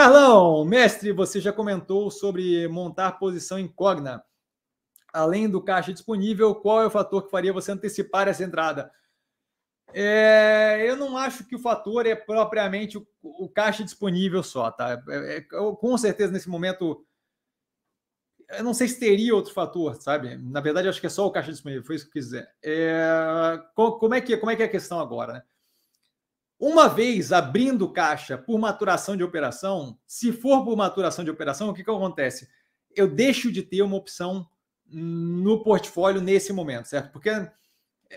Carlão, mestre, você já comentou sobre montar posição incógnita. Além do caixa disponível, qual é o fator que faria você antecipar essa entrada? É, eu não acho que o fator é propriamente o, o caixa disponível só, tá? É, é, é com certeza, nesse momento, eu não sei se teria outro fator, sabe? Na verdade, acho que é só o caixa disponível, foi isso que eu quis dizer. É, como, é que, como é que é a questão agora, né? Uma vez abrindo caixa por maturação de operação, se for por maturação de operação, o que, que acontece? Eu deixo de ter uma opção no portfólio nesse momento, certo? Porque eh,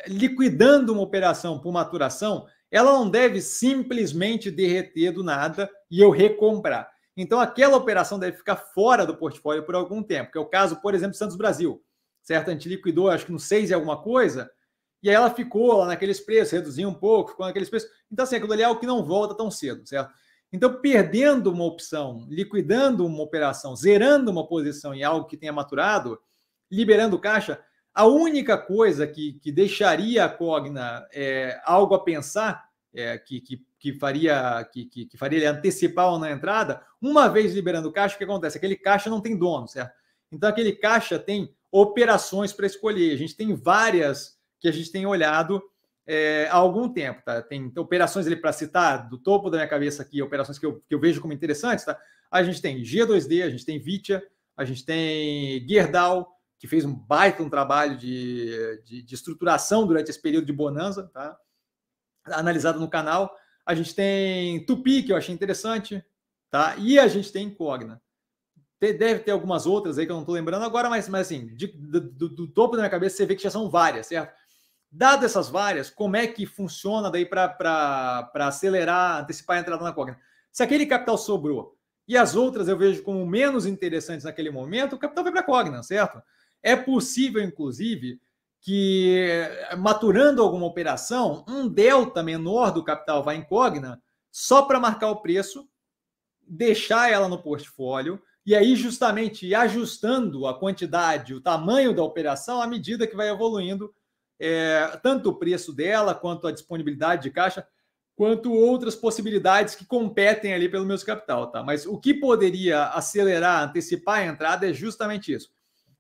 liquidando uma operação por maturação, ela não deve simplesmente derreter do nada e eu recomprar. Então, aquela operação deve ficar fora do portfólio por algum tempo, que é o caso, por exemplo, Santos Brasil, certo? A gente liquidou, acho que no 6 e alguma coisa, e aí ela ficou lá naqueles preços, reduziu um pouco, ficou naqueles preços. Então, assim, aquilo ali é o que não volta tão cedo, certo? Então, perdendo uma opção, liquidando uma operação, zerando uma posição em algo que tenha maturado, liberando caixa, a única coisa que, que deixaria a Cogna é, algo a pensar, é, que, que, que, faria que, que, que faria ele antecipar na entrada, uma vez liberando caixa, o que acontece? Aquele caixa não tem dono, certo? Então, aquele caixa tem operações para escolher. A gente tem várias que a gente tem olhado é, há algum tempo. Tá? Tem operações ali para citar, do topo da minha cabeça aqui, operações que eu, que eu vejo como interessantes. Tá? A gente tem G2D, a gente tem Vitia, a gente tem Gerdau, que fez um baita um trabalho de, de, de estruturação durante esse período de bonanza, tá? analisado no canal. A gente tem Tupi, que eu achei interessante, tá? e a gente tem Cogna. Deve ter algumas outras aí que eu não estou lembrando agora, mas, mas assim, de, do, do, do topo da minha cabeça você vê que já são várias, certo? Dado essas várias, como é que funciona daí para acelerar, antecipar a entrada na Cogna? Se aquele capital sobrou e as outras eu vejo como menos interessantes naquele momento, o capital vai para a Cogna, certo? É possível, inclusive, que eh, maturando alguma operação, um delta menor do capital vai em Cogna só para marcar o preço, deixar ela no portfólio e aí justamente ajustando a quantidade, o tamanho da operação à medida que vai evoluindo é, tanto o preço dela, quanto a disponibilidade de caixa, quanto outras possibilidades que competem ali pelo meu Capital, tá? Mas o que poderia acelerar, antecipar a entrada é justamente isso.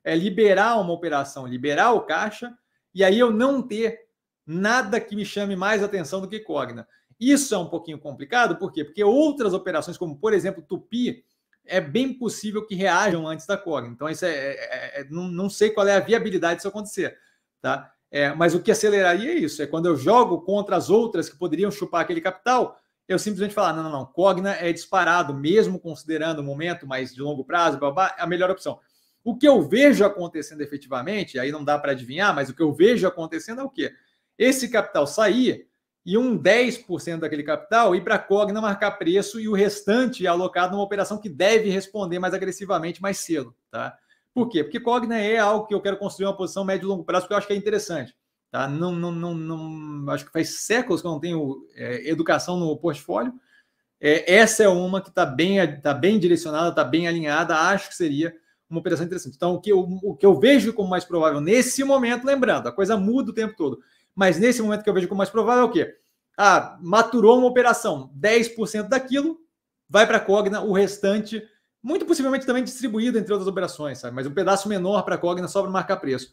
É liberar uma operação, liberar o caixa, e aí eu não ter nada que me chame mais atenção do que Cogna. Isso é um pouquinho complicado, por quê? Porque outras operações, como por exemplo Tupi, é bem possível que reajam antes da Cogna. Então, isso é, é, é não, não sei qual é a viabilidade disso acontecer, tá? É, mas o que aceleraria é isso: é quando eu jogo contra as outras que poderiam chupar aquele capital, eu simplesmente falar: não, não, não, Cogna é disparado, mesmo considerando o momento, mas de longo prazo, é a melhor opção. O que eu vejo acontecendo efetivamente, aí não dá para adivinhar, mas o que eu vejo acontecendo é o quê? Esse capital sair e um 10% daquele capital ir para a Cogna marcar preço e o restante é alocado numa operação que deve responder mais agressivamente mais cedo, tá? Por quê? Porque Cogna é algo que eu quero construir uma posição médio e longo prazo, que eu acho que é interessante. Tá? Não, não, não, não, acho que faz séculos que eu não tenho é, educação no portfólio. É, essa é uma que está bem, tá bem direcionada, está bem alinhada, acho que seria uma operação interessante. Então, o que, eu, o que eu vejo como mais provável nesse momento, lembrando, a coisa muda o tempo todo, mas nesse momento que eu vejo como mais provável é o quê? Ah, maturou uma operação, 10% daquilo vai para a Cogna, o restante muito possivelmente também distribuído entre outras operações, sabe? Mas um pedaço menor para a Cogna só para marcar preço.